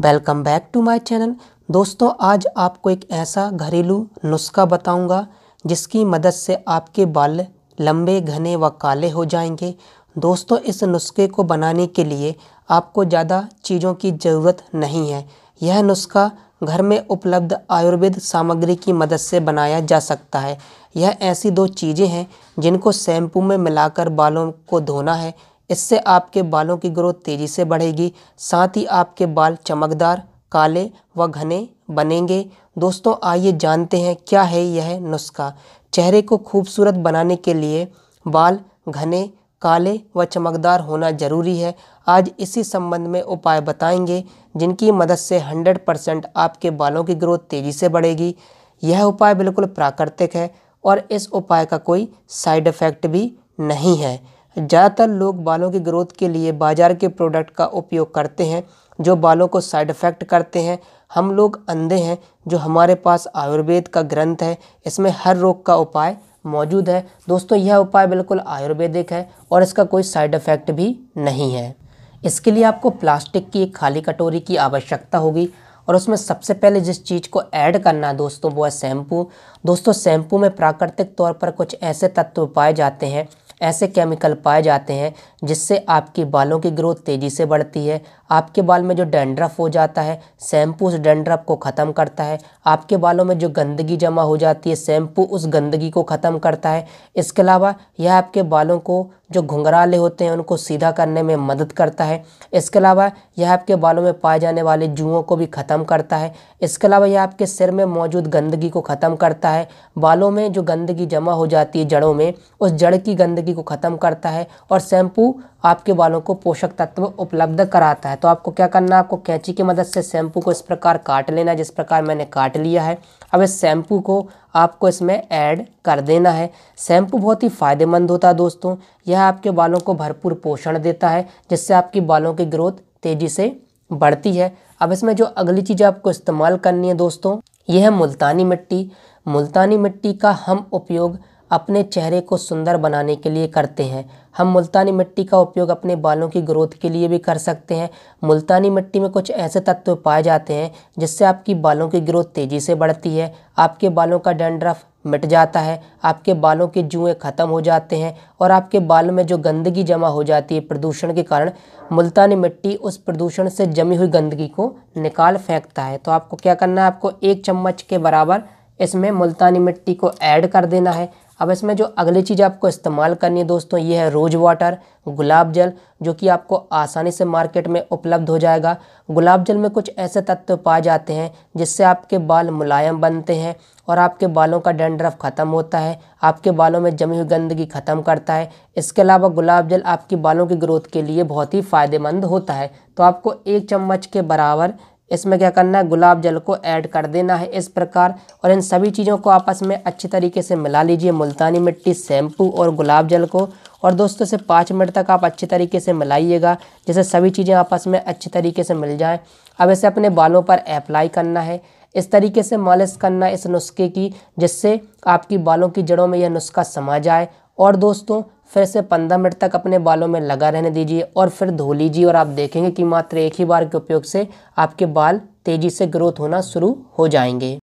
welcome back to my channel दोस्तों आज आपको एक ऐसा घरेलू नुस्खा बताऊंगा जिसकी मदद से आपके बाल लंबे घने व काले हो जाएंगे दोस्तों इस नुस्खे को बनाने के लिए आपको ज़्यादा चीज़ों की ज़रूरत नहीं है यह नुस्खा घर में उपलब्ध आयुर्वेद सामग्री की मदद से बनाया जा सकता है यह ऐसी दो चीज़ें हैं जिनको शैम्पू में मिलाकर बालों को धोना है इससे आपके बालों की ग्रोथ तेज़ी से बढ़ेगी साथ ही आपके बाल चमकदार काले व घने बनेंगे दोस्तों आइए जानते हैं क्या है यह नुस्खा चेहरे को खूबसूरत बनाने के लिए बाल घने काले व चमकदार होना जरूरी है आज इसी संबंध में उपाय बताएंगे जिनकी मदद से 100 परसेंट आपके बालों की ग्रोथ तेज़ी से बढ़ेगी यह उपाय बिल्कुल प्राकृतिक है और इस उपाय का कोई साइड इफ़ेक्ट भी नहीं है ज़्यादातर लोग बालों की ग्रोथ के लिए बाज़ार के प्रोडक्ट का उपयोग करते हैं जो बालों को साइड इफ़ेक्ट करते हैं हम लोग अंधे हैं जो हमारे पास आयुर्वेद का ग्रंथ है इसमें हर रोग का उपाय मौजूद है दोस्तों यह उपाय बिल्कुल आयुर्वेदिक है और इसका कोई साइड इफ़ेक्ट भी नहीं है इसके लिए आपको प्लास्टिक की एक खाली कटोरी की आवश्यकता होगी और उसमें सबसे पहले जिस चीज़ को ऐड करना है दोस्तों वो है शैम्पू दोस्तों शैम्पू में प्राकृतिक तौर पर कुछ ऐसे तत्व पाए जाते हैं ऐसे केमिकल पाए जाते हैं जिससे आपकी बालों की ग्रोथ तेज़ी से बढ़ती है आपके बाल में जो डैंड्रफ हो जाता है शैम्पू उस डैंड्रफ को ख़त्म करता है आपके बालों में जो गंदगी जमा हो जाती है शैम्पू उस गंदगी को ख़त्म करता है इसके अलावा यह आपके बालों को जो घुंघराले होते हैं उनको सीधा करने में मदद करता है इसके अलावा यह आपके बालों में पाए जाने वाले जुओं को भी ख़त्म करता है इसके अलावा यह आपके सिर में मौजूद गंदगी को ख़त्म करता है बालों में जो गंदगी जमा हो जाती है जड़ों में उस जड़ की गंदगी को ख़त्म करता है और शैम्पू आपके बालों को पोषक तत्व उपलब्ध कराता है तो आपको क्या करना है आपको कैंची की मदद से शैम्पू को इस प्रकार काट लेना जिस प्रकार मैंने काट लिया है अब इस शैम्पू को आपको इसमें ऐड कर देना है शैम्पू बहुत ही फ़ायदेमंद होता है दोस्तों यह आपके बालों को भरपूर पोषण देता है जिससे आपकी बालों की ग्रोथ तेज़ी से बढ़ती है अब इसमें जो अगली चीज़ आपको इस्तेमाल करनी है दोस्तों यह है मुल्तानी मिट्टी मुल्तानी मिट्टी का हम उपयोग अपने चेहरे को सुंदर बनाने के लिए करते हैं हम मुल्तानी मिट्टी का उपयोग अपने बालों की ग्रोथ के लिए भी कर सकते हैं मुल्तानी मिट्टी में कुछ ऐसे तत्व पाए जाते हैं जिससे आपकी बालों की ग्रोथ तेज़ी से बढ़ती है आपके बालों का डेंड्रफ मिट जाता है आपके बालों के जुएँ ख़त्म हो जाते हैं और आपके बालों में जो गंदगी जमा हो जाती है प्रदूषण के कारण मुल्तानी मिट्टी उस प्रदूषण से जमी हुई गंदगी को निकाल फेंकता है तो आपको क्या करना है आपको एक चम्मच के बराबर इसमें मुल्तानी मिट्टी को ऐड कर देना है अब इसमें जो अगली चीज़ आपको इस्तेमाल करनी है दोस्तों ये है रोज़ वाटर गुलाब जल जो कि आपको आसानी से मार्केट में उपलब्ध हो जाएगा गुलाब जल में कुछ ऐसे तत्व पाए जाते हैं जिससे आपके बाल मुलायम बनते हैं और आपके बालों का डेंड्रफ ख़त्म होता है आपके बालों में जमी हुई गंदगी ख़त्म करता है इसके अलावा गुलाब जल आपके बालों की ग्रोथ के लिए बहुत ही फ़ायदेमंद होता है तो आपको एक चम्मच के बराबर इसमें क्या करना है गुलाब जल को ऐड कर देना है इस प्रकार और इन सभी चीज़ों को आपस में अच्छी तरीके से मिला लीजिए मुल्तानी मिट्टी शैम्पू और गुलाब जल को और दोस्तों से पाँच मिनट तक आप अच्छे तरीके से मिलाइएगा जैसे सभी चीज़ें आपस में अच्छे तरीके से मिल जाएँ अब इसे अपने बालों पर अप्लाई करना है इस तरीके से मालिश करना इस नुस्खे की जिससे आपकी बालों की जड़ों में यह नुस्खा समा जाए और दोस्तों फिर से पंद्रह मिनट तक अपने बालों में लगा रहने दीजिए और फिर धो लीजिए और आप देखेंगे कि मात्र एक ही बार के उपयोग से आपके बाल तेज़ी से ग्रोथ होना शुरू हो जाएंगे